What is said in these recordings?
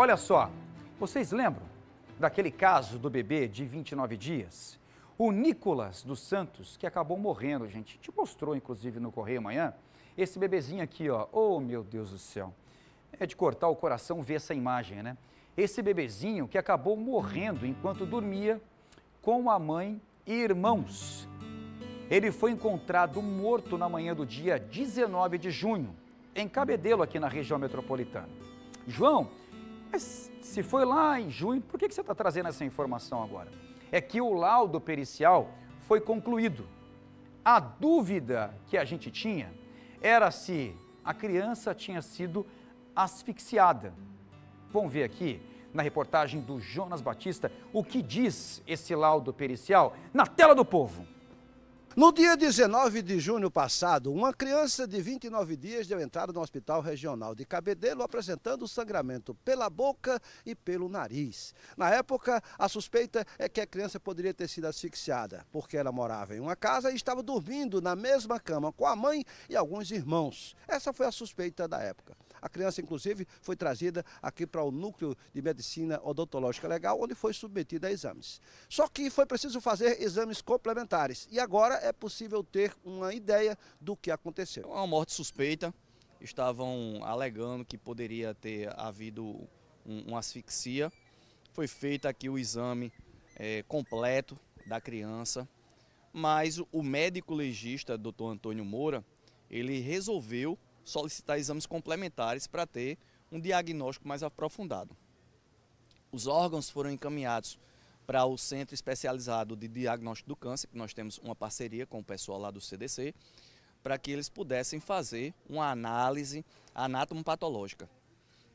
Olha só, vocês lembram daquele caso do bebê de 29 dias? O Nicolas dos Santos, que acabou morrendo, gente. Te mostrou, inclusive, no Correio Amanhã. Esse bebezinho aqui, ó. Oh, meu Deus do céu. É de cortar o coração ver essa imagem, né? Esse bebezinho que acabou morrendo enquanto dormia com a mãe e irmãos. Ele foi encontrado morto na manhã do dia 19 de junho, em Cabedelo, aqui na região metropolitana. João mas se foi lá em junho, por que, que você está trazendo essa informação agora? É que o laudo pericial foi concluído. A dúvida que a gente tinha era se a criança tinha sido asfixiada. Vamos ver aqui na reportagem do Jonas Batista o que diz esse laudo pericial na tela do povo. No dia 19 de junho passado, uma criança de 29 dias deu entrada no Hospital Regional de Cabedelo apresentando sangramento pela boca e pelo nariz. Na época, a suspeita é que a criança poderia ter sido asfixiada, porque ela morava em uma casa e estava dormindo na mesma cama com a mãe e alguns irmãos. Essa foi a suspeita da época. A criança, inclusive, foi trazida aqui para o Núcleo de Medicina Odontológica Legal, onde foi submetida a exames. Só que foi preciso fazer exames complementares e agora é possível ter uma ideia do que aconteceu. uma morte suspeita. Estavam alegando que poderia ter havido um, uma asfixia. Foi feito aqui o exame é, completo da criança, mas o médico legista, Dr. Antônio Moura, ele resolveu solicitar exames complementares para ter um diagnóstico mais aprofundado. Os órgãos foram encaminhados para o Centro Especializado de Diagnóstico do Câncer, que nós temos uma parceria com o pessoal lá do CDC, para que eles pudessem fazer uma análise anatomopatológica.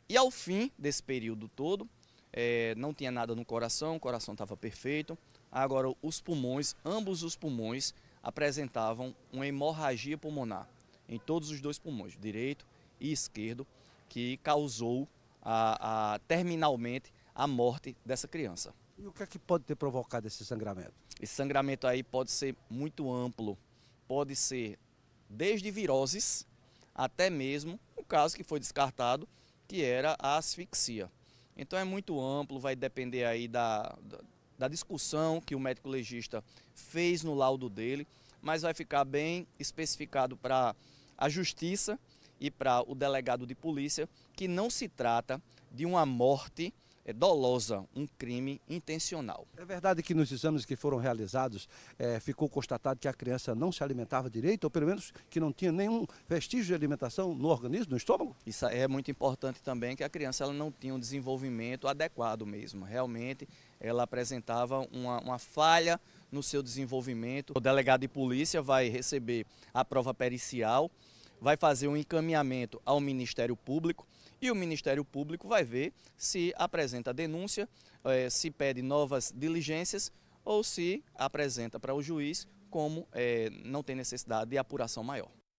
E ao fim desse período todo, é, não tinha nada no coração, o coração estava perfeito. Agora, os pulmões, ambos os pulmões, apresentavam uma hemorragia pulmonar em todos os dois pulmões, direito e esquerdo, que causou a, a, terminalmente a morte dessa criança. E o que é que pode ter provocado esse sangramento? Esse sangramento aí pode ser muito amplo, pode ser desde viroses até mesmo o caso que foi descartado, que era a asfixia. Então é muito amplo, vai depender aí da, da, da discussão que o médico legista fez no laudo dele, mas vai ficar bem especificado para a Justiça e para o delegado de polícia que não se trata de uma morte eh, dolosa, um crime intencional. É verdade que nos exames que foram realizados é, ficou constatado que a criança não se alimentava direito, ou pelo menos que não tinha nenhum vestígio de alimentação no organismo, no estômago? Isso é muito importante também, que a criança ela não tinha um desenvolvimento adequado mesmo. Realmente ela apresentava uma, uma falha no seu desenvolvimento. O delegado de polícia vai receber a prova pericial vai fazer um encaminhamento ao Ministério Público e o Ministério Público vai ver se apresenta a denúncia, eh, se pede novas diligências ou se apresenta para o juiz como eh, não tem necessidade de apuração maior.